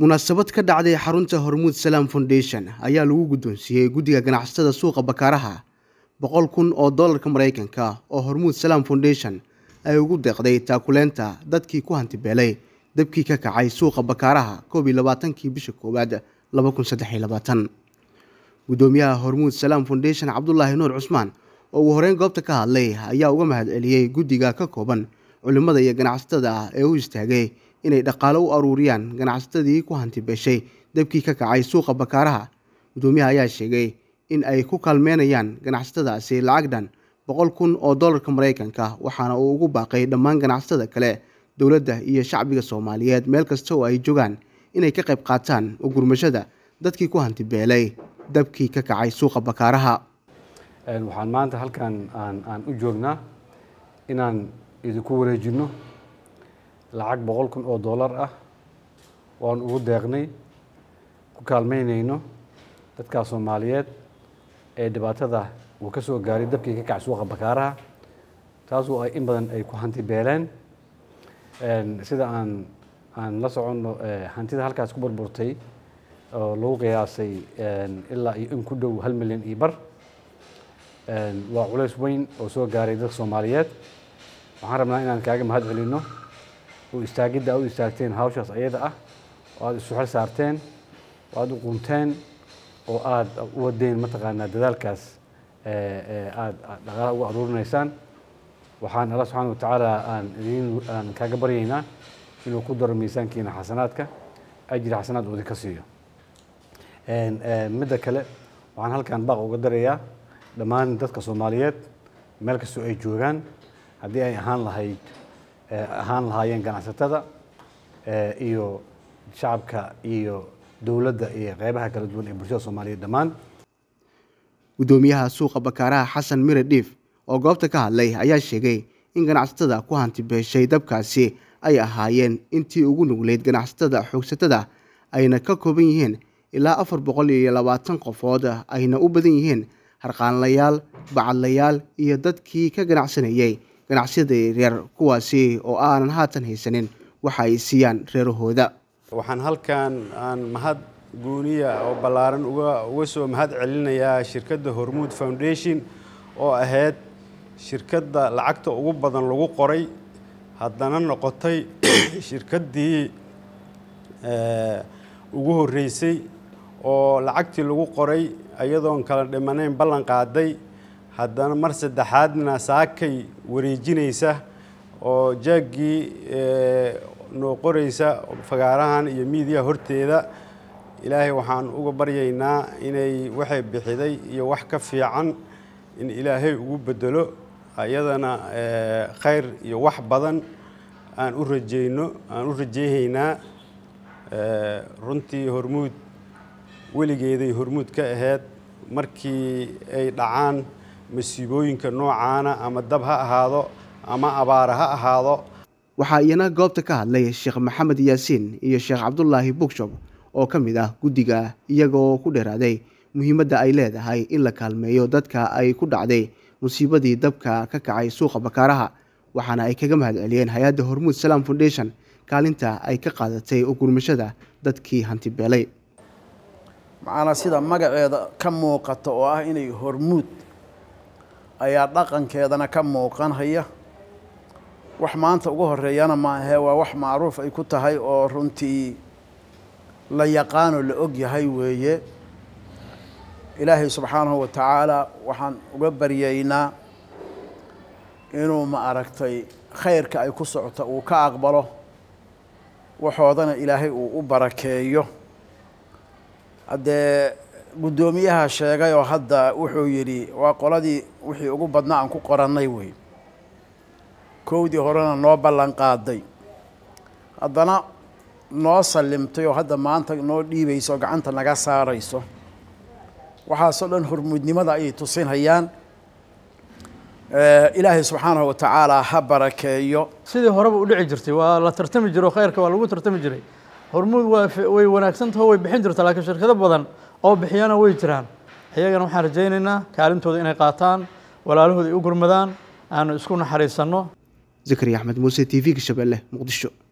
munaasabad ka dhacday xarunta hormuud salaam foundation ayaa lagu guddoonsiiyey guddiga ganacsatada suuqa bakaaraha boqol kun oo dollarka maraykanka oo hormuud salaam foundation ay ugu deeqday taakuleenta dadkii ku hantibeelay dabkii ka kacay suuqa bakaaraha koob labaatankii bisha koowaad laba kun saddex labaatan guddoomiyaha hormuud salaam foundation cabdulaahi nuur cusmaan oo ugu horeyn goobta ka hadlay ayaa uga mahadceliyey guddiga ka kooban culimmada iyo ganacsatada ah ee u istaagay inay dhaqaalo u aruuriyaan ganacsatadii ku hanti dabkii ka kacay suuqa bakaaraha guddoomiyaha ayaa sheegay in ay ku kaalmeynayaan ganacsatadaasi lacag dhan boqol kun oo dollarka maraykanka waxaana uu ugu baaqay dhammaan ganacsatada kale dowladda iyo shacbiga soomaaliyeed meel kasta oo ay joogaan inay ka qayb qaataan u gurmashada dadkii ku hantibeelay dabkii ka kacay suuqa bakaaraha waxaan maanta halkan aan aan u joognaa inaan idinku wareejinno lacag boqol kun oo dollar ah waan ugu deeqnay ku kaalmaynayno dadkaa soomaaliyeed ee dhibaatada uu ka soo gaaray dabkii ka kacay suuqa bakaaraha taasoo ay in badan ay ku hanti beeleen sida aan aan la soconno eh, hantida halkaas ku burburtay oo lagu qiyaasay ilaa iyo in ku dhow hal milyan iyo bar waa culays weyn oo soo gaaray dadka soomaaliyeed waxaan rabnaa inaan kaaga mahad celinno istaagidda aad u istaagteen hawshaas ayada ah oo aad isuxel saarteen oo aad u qunteen oo aada u wadeen mataqaanaa dadaalkaas aada dhaqaala ugu aruurinaysaan waxaan allah subxaana watacaala aan idin aan kaaga baryaynaa inuu ku daro miisaankiina xasanaadka ajri xasanaad uu idinka siiyo midda kale waxaan halkan baaq uga darayaa dhammaan dadka soomaaliyeed meel kastoo ay joogaan haddii ay ahaan lahayd ahaan lahaayeen ganacsatada iyo shacabka iyo dowladda iyo qeybaha kala duwan ee bulshada soomaaliyeed dhammaan guddoomiyaha suuqa bakaaraha xasan mire dhiif oo goobta ka hadlay ayaa sheegay in ganacsatada ku hanti beeshay dabkaasi ay ahaayeen intii ugu nugleyd ganacsatada xoogsatada ayna ka kooban yihiin ilaa afar boqol iyo labaatan qofood ayna u badan yihiin harqaanlayaal bacadlayaal iyo dadkii ka ganacsanayay ganacsiyaday reer kuwaasi oo aanan haatan haysanin waxa ay siiyaan reerahooda waxaan halkan aan mahad guuniya oo ballaaran uga soo mahad celinayaa shirkadda hormuud foundation oo ahayd shirkadda lacagta ugu badan lagu qoray haddana noqotay shirkaddii eh, ugu horreysay oo lacagtii lagu qoray iyadoon kala dhimanayn ballan qaaday haddana mar saddexaadna saakay wareejinaysa oo jaaggii eh, noo qoraysa fagaarahan iyo miidiyaha horteeda ilaahay waxaan uga baryaynaa inay waxay bixiday iyo wax ka fiican in ilaahay ugu bedelo iyadana eh, khayr iyo wax badan aan u rajeyno aan u rajeyhaynaa eh, runtii hormuud weligeeday hormuud ka ahayd markii ay dhacaan masiibooyinka noocaana ama dab ha ahaado ama abaara ha ahaado waxaa iyana goobta ka hadlay sheekh maxamed yaasiin iyo sheekh cabdulaahi bugshob oo ka mid ah guddiga iyagoo ku dheeraaday muhiimadda ay leedahay in la kaalmeeyo dadka ay ku dhacday musiibadii dabka ka kacay suuqa bakaaraha waxaana ay kaga mahad celiyeen hay-adda hormuud salaam foundation kaalinta ay ka qaadatay ugurmashada dadkii hantibeelay beelay sida magaceeda ka muuqata oo ah inay hormuud ayaa dhaqankeedana ka muuqanhaya wax maanta ugu horeeyana maahee waa wax macruuf ay ku tahay oo runtii la yaqaanoo la og yahay weeye ilaahay subxaanahu wa tacaala waxaan uga baryaynaa inuu ma aragtay khayrka ay ku socoto uu ka aqbalo waxoodana ilaahay uu u barakeeyo haddee guddoomiyaha sheegay oo hadda wuxuu yidhi waa qoladii wixii ugu badnaa aan ku qorannay wey kowdii horena noo ballan qaaday haddana noo sallimtay oo hadda maanta noo dhiibayso oo gacanta naga saarayso waxaasoo dhan hormuudnimada ayay tusinhayaan eh, ilaahay subxaanahu wa tacaalaa ha barakeeyo sidii horeba u dhici jirtay waa la tartami jiro khayrka waa lagu tartami jiray hormuud way wanaagsantaho way bixin jirta laakiin shirkado badan oo bixiyana way jiraan iyagana waxaan rajaynaynaa kaalintooda inay qaataan walaalahooda ay u gurmadaan aanu isku naxariisanno zakariya axmed muuse t v ka shabeelle muqdisho